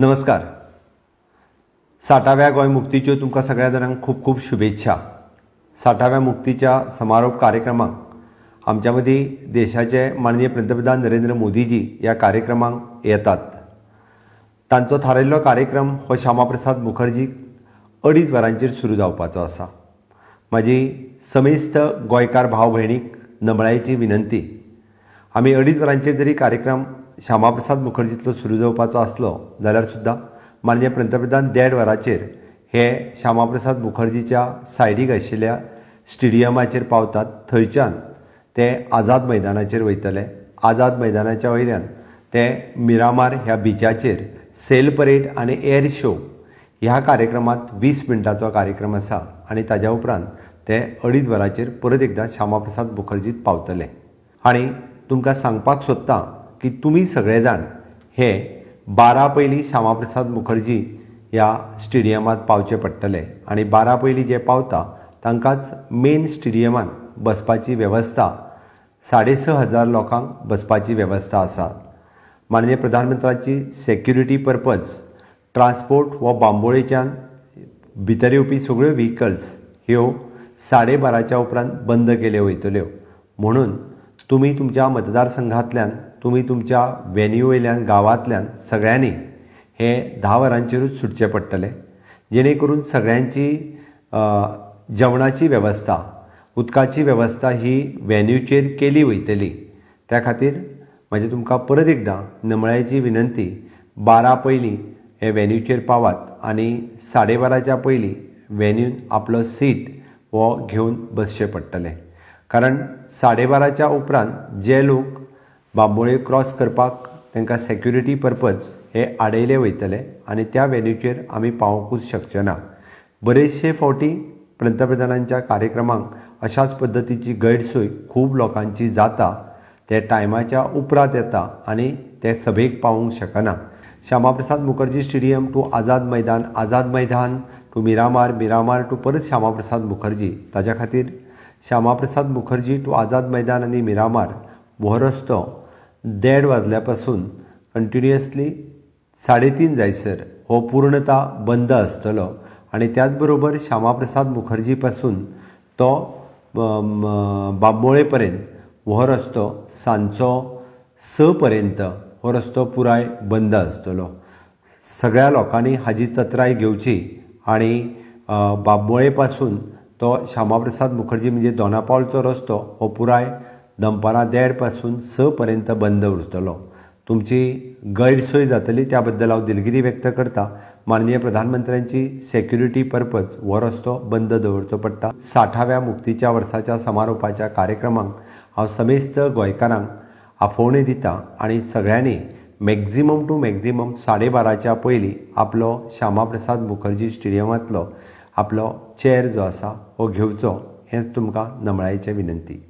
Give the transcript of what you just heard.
नमस्कार साठाव्या गोंय मुक्तीच्यो तुमकां सगळ्या जाणांक खूब खूब शुभेच्छा साठाव्या मुक्तीच्या समारोप कार्यक्रमाक आमच्या मदीं देशाचे माननीय पंतप्रधान नरेंद्र मोदीजी ह्या कार्यक्रमाक येतात तांचो थारायिल्लो कार्यक्रम हो श्यामाप्रसाद मुखर्जीक अडीच वरांचेर सुरू जावपाचो आसा म्हाजी समेस्त गोंयकार भाव भयणीक नमळायेची विनंती आमी अडीच वरांचेर तरी कार्यक्रम श्यामाप्रसाद मुखर्जीतलो सुरू जावपाचो आसलो जाल्यार सुद्दां माननीय पंतप्रधान देड वरांचेर हे श्यामाप्रसाद मुखर्जीच्या सायडीक आशिल्ल्या स्टेडियमाचेर पावतात थंयच्यान ते आझाद मैदानाचेर वयतले आझाद मैदानाच्या वयल्यान ते मिरामार ह्या बिचाचेर सेल परेड आनी एअर शो ह्या कार्यक्रमांत वीस मिनटांचो कार्यक्रम आसा आनी ताज्या उपरांत ते अडीच वरांचेर परत एकदां श्यामाप्रसाद मुखर्जीत पावतले आनी तुमकां सांगपाक सोदतां की तुम्ही सगळेजण हे बारा पयलीं श्यामाप्रसाद मुखर्जी या स्टेडियमात पावचे पडटले आणि बारा पयलीं जे पावता तांकांच मेन स्टेडियमांत बसपाची वेवस्था साडे स हजार लोकांक बसपाची वेवस्था आसा माननीय प्रधानमंत्र्याची सेक्युरिटी पर्पज ट्रान्सपोर्ट व बांबोळेच्यान भितर येवपी सगळ्यो व्हेकल्स ह्यो साडे बाराच्या उपरांत बंद केल्यो वयतल्यो म्हणून तुम्ही तुमच्या मतदारसंघातल्यान तुम्ही तुमच्या वेन्यूवेल्यान गांवांतल्यान सगळ्यांनी हे धा वरांचेरूच सुटचे पडटलें जेणे करून सगळ्यांची जेवणाची वेवस्था उदकाची वेवस्था ही वेन्यूचेर केली वयतली त्या खातीर म्हजे तुमकां परत एकदां नमळ्याची विनंती बारा पयलीं हे वेन्यूचेर पावात आनी साडे बाराच्या पयलीं वेन्यून आपलो सीट हो घेवन बसचें पडटलें कारण बाराच्या उपरांत जे लोक बांबोळे क्रॉस करपाक तांकां सेक्युरिटी पर्पज हे आडयले वयतले आनी त्या वेन्यूचेर आमी पावोकूच शकचे ना बरेचशे फावटी पंतप्रधानांच्या कार्यक्रमांक अशाच पद्दतीची गैरसोय खूब लोकांची जाता ते टायमाच्या उपरांत येता आनी ते सभेक पावूंक शकना श्यामाप्रसाद मुखर्जी स्टेडियम टू आझाद मैदान आझाद मैदान टू मिरामार मिरामार टू परत श्यामाप्रसाद मुखर्जी ताच्या खातीर श्यामाप्रसाद मुखर्जी टू आझाद मैदान आणि मिरामार मोहरस्तो देड वाजल्यापासून कंटिन्युअसली साडेतीन जायसर हो पूर्णता बंद आसतलो आणि त्याचबरोबर श्यामाप्रसाद मुखर्जी पासून तो बांबोळेपर्यंत पर्यंत हो रस्तो सांचो स पर्यंत हो रस्तो पुराय बंद आसतलो सगळ्या लोकांनी हाजी तत्राय घेवची आणि बांबोळेपासून पासून तो श्यामाप्रसाद मुखर्जी म्हणजे दोनापावलचो रस्तो हो पुराय दनपारां देड पासून स पर्यंत बंद उरतलो तुमची गैरसोय जातली त्या बद्दल हांव दिलगिरी व्यक्त करता माननीय प्रधानमंत्र्यांची सेक्युरिटी पर्पज हो रस्तो बंद दवरचो पडटा साठाव्या मुक्तीच्या वर्साच्या समारोपाच्या कार्यक्रमांक हांव समेस्त गोंयकारांक आफोवणी दिता आनी सगळ्यांनी मॅक्झिमम टू मॅक्झिमम साडे बाराच्या पयलीं आपलो श्यामाप्रसाद मुखर्जी स्टेडियमांतलो आपलो चेअर जो आसा हो घेवचो हेच तुमकां नमळायचे विनंती